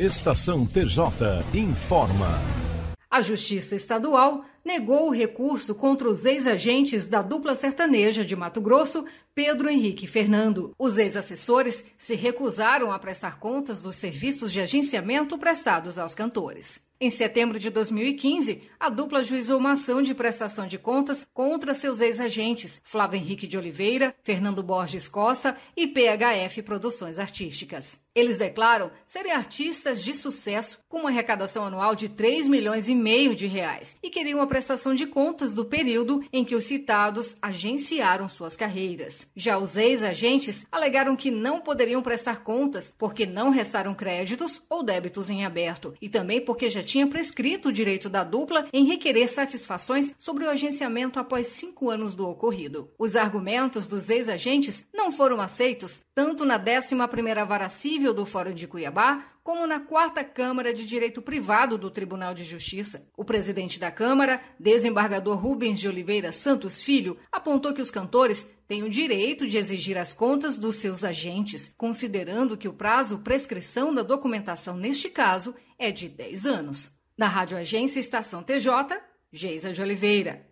Estação TJ informa. A Justiça Estadual negou o recurso contra os ex-agentes da dupla sertaneja de Mato Grosso, Pedro Henrique Fernando. Os ex-assessores se recusaram a prestar contas dos serviços de agenciamento prestados aos cantores. Em setembro de 2015, a dupla juizou uma ação de prestação de contas contra seus ex-agentes, Flávio Henrique de Oliveira, Fernando Borges Costa e PHF Produções Artísticas. Eles declaram serem artistas de sucesso com uma arrecadação anual de 3 milhões e meio de reais e queriam a prestação de contas do período em que os citados agenciaram suas carreiras. Já os ex-agentes alegaram que não poderiam prestar contas porque não restaram créditos ou débitos em aberto e também porque já tinha prescrito o direito da dupla em requerer satisfações sobre o agenciamento após cinco anos do ocorrido. Os argumentos dos ex-agentes não foram aceitos tanto na 11ª Vara Cível do Fórum de Cuiabá como na quarta Câmara de Direito Privado do Tribunal de Justiça. O presidente da Câmara, desembargador Rubens de Oliveira Santos Filho, apontou que os cantores têm o direito de exigir as contas dos seus agentes, considerando que o prazo prescrição da documentação neste caso é de 10 anos. Da Rádio Agência Estação TJ, Geisa de Oliveira.